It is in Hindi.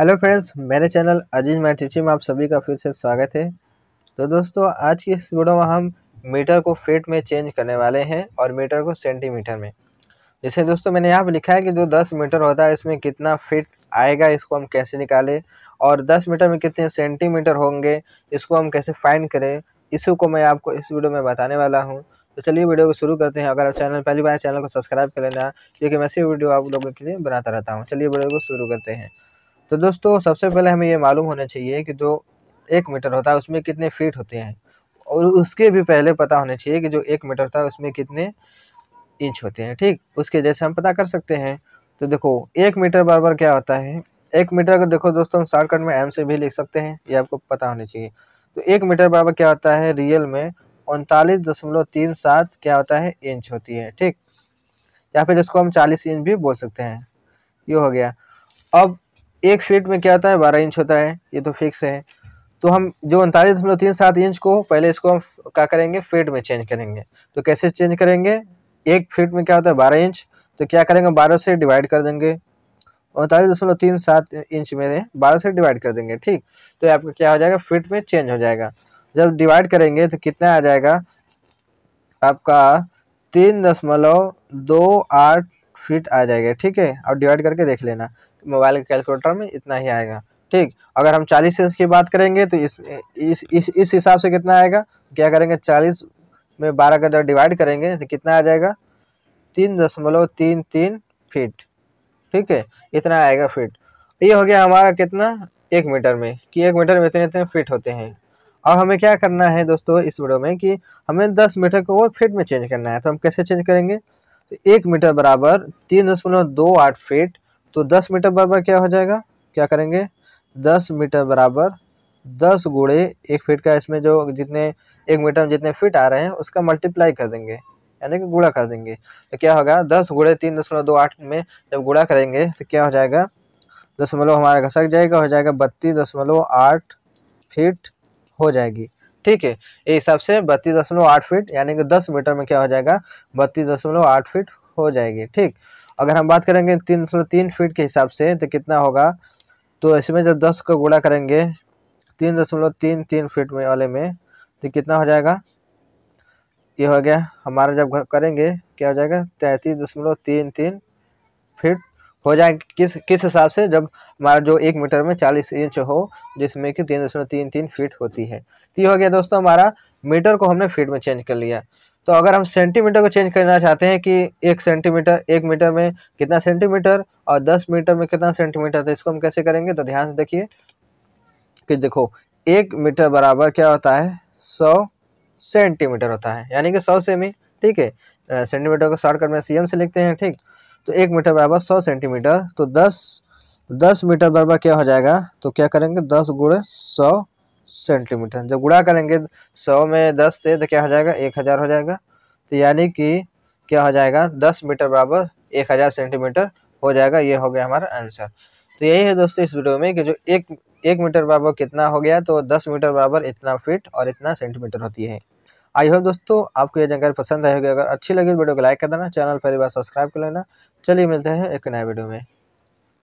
हेलो फ्रेंड्स मेरे चैनल अजीज मैटिची में आप सभी का फिर से स्वागत है तो दोस्तों आज की इस वीडियो में हम मीटर को फीट में चेंज करने वाले हैं और मीटर को सेंटीमीटर में जैसे दोस्तों मैंने यहाँ पर लिखा है कि जो दस मीटर होता है इसमें कितना फीट आएगा इसको हम कैसे निकालें और दस मीटर में कितने सेंटीमीटर होंगे इसको हम कैसे फाइन करें इसी को मैं आपको इस वीडियो में बताने वाला हूँ तो चलिए वीडियो को शुरू करते हैं अगर आप चैनल पहली बार चैनल को सब्सक्राइब कर लेना क्योंकि मैं ऐसी वीडियो आप लोगों के लिए बनाता रहता हूँ चलिए वीडियो को शुरू करते हैं तो दोस्तों सबसे पहले हमें ये मालूम होना चाहिए कि जो एक मीटर होता है उसमें कितने फीट होते हैं और उसके भी पहले पता होना चाहिए कि जो एक मीटर होता है उसमें कितने इंच होते हैं ठीक उसके जैसे हम पता कर सकते हैं तो देखो एक मीटर बराबर क्या होता है एक मीटर को देखो दोस्तों हम शॉर्टकट में एम से भी लिख सकते हैं ये आपको पता होना चाहिए तो एक मीटर बराबर क्या होता है रियल में उनतालीस दशमलव तीन सात क्या होता है इंच होती है ठीक या फिर इसको हम चालीस इंच भी बोल सकते हैं ये हो गया अब एक फीट में क्या होता है बारह इंच होता है ये तो फिक्स है तो हम जो उनतालीस दशमलव तीन सात इंच को पहले इसको हम क्या करेंगे फीट में चेंज करेंगे तो कैसे चेंज करेंगे एक फीट में क्या होता है बारह इंच तो क्या करेंगे बारह से डिवाइड कर देंगे उनतालीस दशमलव तीन सात इंच में बारह से डिवाइड कर देंगे ठीक तो आपका क्या हो जाएगा फीट में चेंज हो जाएगा जब डिवाइड करेंगे तो कितना आ जाएगा आपका तीन दशमलव दो आठ फीट आ जाएगा ठीक है और डिवाइड करके देख लेना मोबाइल के कैलकुलेटर में इतना ही आएगा ठीक अगर हम चालीस सेंस की बात करेंगे तो इस इस इस हिसाब से कितना आएगा क्या करेंगे चालीस में बारह का जब डिवाइड करेंगे तो कितना आ जाएगा तीन दशमलव तीन तीन फीट ठीक है इतना आएगा फीट ये हो गया हमारा कितना एक मीटर में कि एक मीटर में इतने इतने फीट होते हैं अब हमें क्या करना है दोस्तों इस वीडियो में कि हमें दस मीटर को फीट में चेंज करना है तो हम कैसे चेंज करेंगे तो एक मीटर बराबर तीन दशमलव दो आठ फीट तो दस मीटर बराबर क्या हो जाएगा क्या करेंगे दस मीटर बराबर दस गुड़े एक फीट का इसमें जो जितने एक मीटर में जितने फीट आ रहे हैं उसका मल्टीप्लाई कर देंगे यानी कि गुड़ा कर देंगे तो क्या होगा दस गुड़े तीन दशमलव दो आठ में जब गुड़ा करेंगे तो क्या हो जाएगा दशमलव हमारा घसक जाएगा हो जाएगा बत्तीस दशमलव आठ फीट हो जाएगी ठीक है ये हिसाब से बत्तीस दशमलव आठ फीट यानी कि दस मीटर में क्या हो जाएगा बत्तीस दशमलव आठ फीट हो जाएगी ठीक अगर हम बात करेंगे तीन सौ तीन फीट के हिसाब से तो कितना होगा तो इसमें जब दस को गुड़ा करेंगे तीन दशमलव तीन तीन फीट में वाले में तो कितना हो जाएगा ये हो गया हमारा जब करेंगे क्या हो जाएगा तैंतीस दशमलव तीन तीन फीट हो जाएगा किस किस हिसाब से जब हमारा जो एक मीटर में चालीस इंच हो जिसमें कि तीन दशमलव तीन तीन फीट होती है तो ये हो गया दोस्तों हमारा मीटर को हमने फीट में चेंज कर लिया तो अगर हम सेंटीमीटर को चेंज करना चाहते हैं कि एक सेंटीमीटर एक मीटर में कितना सेंटीमीटर और दस मीटर में कितना सेंटीमीटर तो इसको हम कैसे करेंगे तो ध्यान से देखिए कि देखो एक मीटर बराबर क्या होता है सौ सेंटीमीटर होता है यानी कि सौ सेमी ठीक है सेंटीमीटर को शॉर्टकट में सीएम से लिखते हैं ठीक तो एक मीटर बराबर सौ सेंटीमीटर तो दस दस मीटर बराबर क्या हो जाएगा तो क्या करेंगे दस गुड़े सौ सेंटीमीटर जब गुड़ा करेंगे सौ में दस से तो क्या हो जाएगा एक हज़ार हो जाएगा तो यानी कि क्या हो जाएगा दस मीटर बराबर एक हज़ार सेंटीमीटर हो जाएगा ये हो गया हमारा आंसर तो यही है दोस्तों इस वीडियो में कि जो एक एक मीटर बराबर कितना हो गया तो दस मीटर बराबर इतना फीट और इतना सेंटीमीटर होती है आई होप दोस्तों आपको यह जानकारी पसंद आई होगी अगर अच्छी लगी तो वीडियो को लाइक कर देना चैनल पहली बार सब्सक्राइब कर लेना चलिए मिलते हैं एक नए वीडियो में